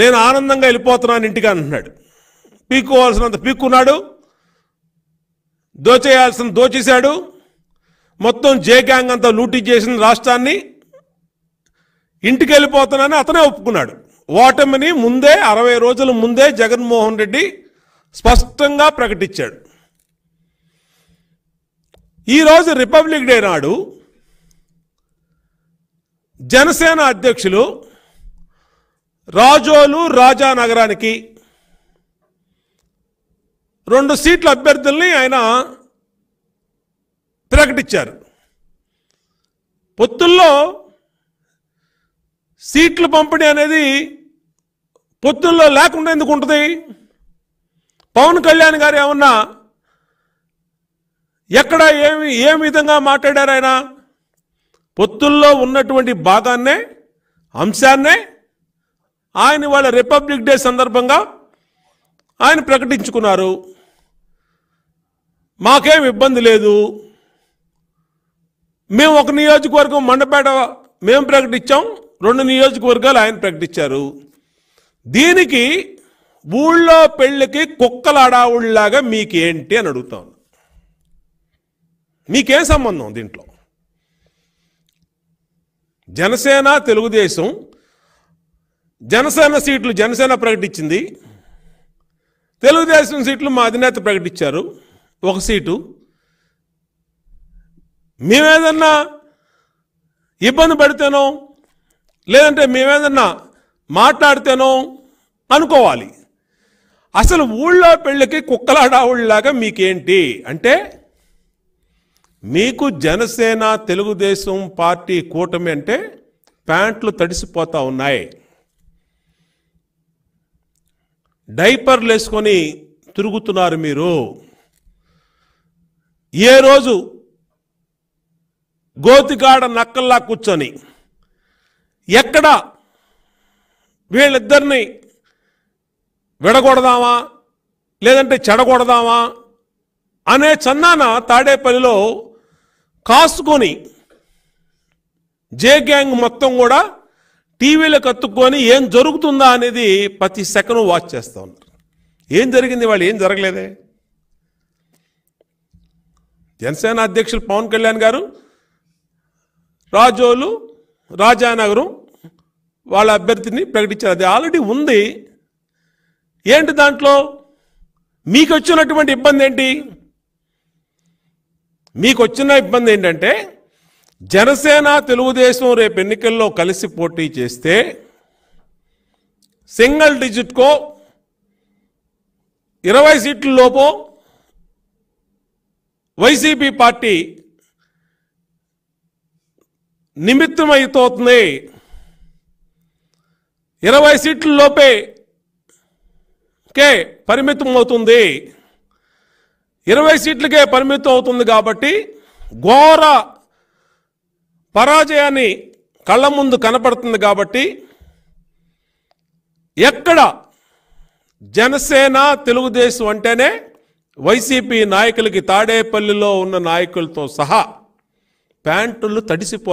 నేను ఆనందంగా వెళ్ళిపోతున్నాను ఇంటికి అంటున్నాడు పీక్కోవాల్సినంత పీక్కున్నాడు దోచేయాల్సిన దోచేశాడు మొత్తం జే గ్యాంగ్ అంతా లూటీ చేసిన రాష్ట్రాన్ని ఇంటికి వెళ్ళిపోతున్నానని అతనే ఒప్పుకున్నాడు ఓటమిని ముందే అరవై రోజుల ముందే జగన్మోహన్ రెడ్డి స్పష్టంగా ప్రకటించాడు ఈరోజు రిపబ్లిక్ డే నాడు జనసేన అధ్యక్షులు రాజోలు రాజా నగరానికి రెండు సీట్ల అభ్యర్థుల్ని ఆయన ప్రకటించారు పొత్తుల్లో సీట్ల పంపిణీ అనేది పొత్తుల్లో లేకుండా ఎందుకు ఉంటుంది పవన్ కళ్యాణ్ గారు ఏమన్నా ఎక్కడ ఏమి ఏ విధంగా మాట్లాడారు ఆయన పొత్తుల్లో ఉన్నటువంటి భాగాన్నే అంశాన్నే ఆయన వాళ్ళ రిపబ్లిక్ డే సందర్భంగా ఆయన ప్రకటించుకున్నారు మాకేం ఇబ్బంది లేదు మేము ఒక నియోజకవర్గం మండపేట మేము ప్రకటించాం రెండు నియోజకవర్గాలు ఆయన ప్రకటించారు దీనికి ఊళ్ళో పెళ్ళికి కుక్కలాడావుళ్ళలాగా మీకేంటి అని అడుగుతాను మీకేం సంబంధం దీంట్లో జనసేన తెలుగుదేశం జనసేన సీట్లు జనసేన ప్రకటించింది తెలుగుదేశం సీట్లు మా అధినేత ప్రకటించారు ఒక సీటు మేమేదన్నా ఇబ్బంది పడితేనో లేదంటే మేమేదన్నా మాట్లాడితేనో అనుకోవాలి అసలు ఊళ్ళో పెళ్ళికి కుక్కలాడావుళ్ళలాగా మీకేంటి అంటే మీకు జనసేన తెలుగుదేశం పార్టీ కూటమి అంటే ప్యాంట్లు తడిసిపోతూ ఉన్నాయి డైపర్లు వేసుకొని తిరుగుతున్నారు మీరు ఏ రోజు గోతికాడ నక్కల్లా కూర్చొని ఎక్కడ వీళ్ళిద్దరిని విడగొడదామా లేదంటే చెడగొడదామా అనే చందాన తాడేపల్లిలో కాసుకొని జే గ్యాంగ్ మొత్తం కూడా టీవీలో కత్తుక్కొని ఏం జరుగుతుందా అనేది ప్రతి సెకండ్ వాచ్ చేస్తూ ఉన్నారు ఏం జరిగింది వాళ్ళు ఏం జరగలేదే జనసేన అధ్యక్షులు పవన్ కళ్యాణ్ గారు రాజోలు రాజానగరం వాళ్ళ అభ్యర్థిని ప్రకటించారు అది ఆల్రెడీ ఉంది ఏంటి దాంట్లో మీకు వచ్చినటువంటి ఇబ్బంది ఏంటి మీకు వచ్చిన ఇబ్బంది ఏంటంటే జనసేన తెలుగుదేశం రేపు ఎన్నికల్లో కలిసి పోటీ చేస్తే సింగిల్ డిజిట్కో ఇరవై సీట్లలోపో వైసీపీ పార్టీ నిమిత్తమైతోతుంది ఇరవై సీట్లలోపే కే పరిమితం అవుతుంది ఇరవై సీట్లకే పరిమితం అవుతుంది కాబట్టి ఘోర పరాజయాన్ని కళ్ళ ముందు కనపడుతుంది కాబట్టి ఎక్కడ జనసేన తెలుగుదేశం అంటేనే వైసీపీ నాయకులకి తాడేపల్లిలో ఉన్న నాయకులతో సహా ప్యాంటులు తడిసిపో